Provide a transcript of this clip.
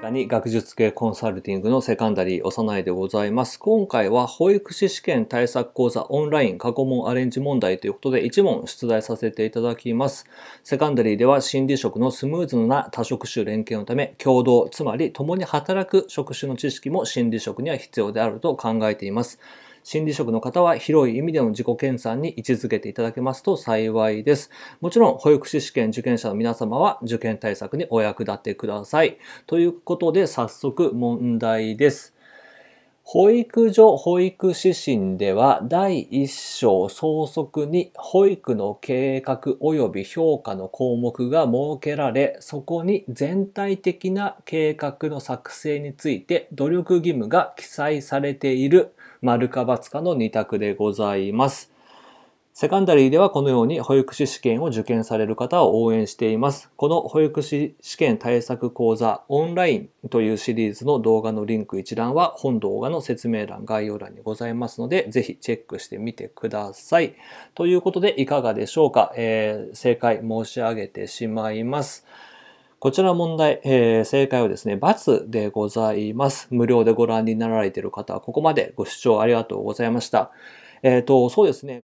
他に学術系コンサルティングのセカンダリー幼いでございます。今回は保育士試験対策講座オンライン過去問アレンジ問題ということで1問出題させていただきます。セカンダリーでは心理職のスムーズな多職種連携のため共同、つまり共に働く職種の知識も心理職には必要であると考えています。心理職の方は広い意味での自己研鑽に位置づけていただけますと幸いです。もちろん、保育士試験受験者の皆様は受験対策にお役立てください。ということで、早速問題です。保育所保育指針では第1章総則に保育の計画及び評価の項目が設けられそこに全体的な計画の作成について努力義務が記載されている丸か×かの2択でございます。セカンダリーではこのように保育士試験を受験される方を応援しています。この保育士試験対策講座オンラインというシリーズの動画のリンク一覧は本動画の説明欄、概要欄にございますので、ぜひチェックしてみてください。ということでいかがでしょうか、えー、正解申し上げてしまいます。こちら問題、えー、正解はですね、×でございます。無料でご覧になられている方はここまでご視聴ありがとうございました。えっ、ー、と、そうですね。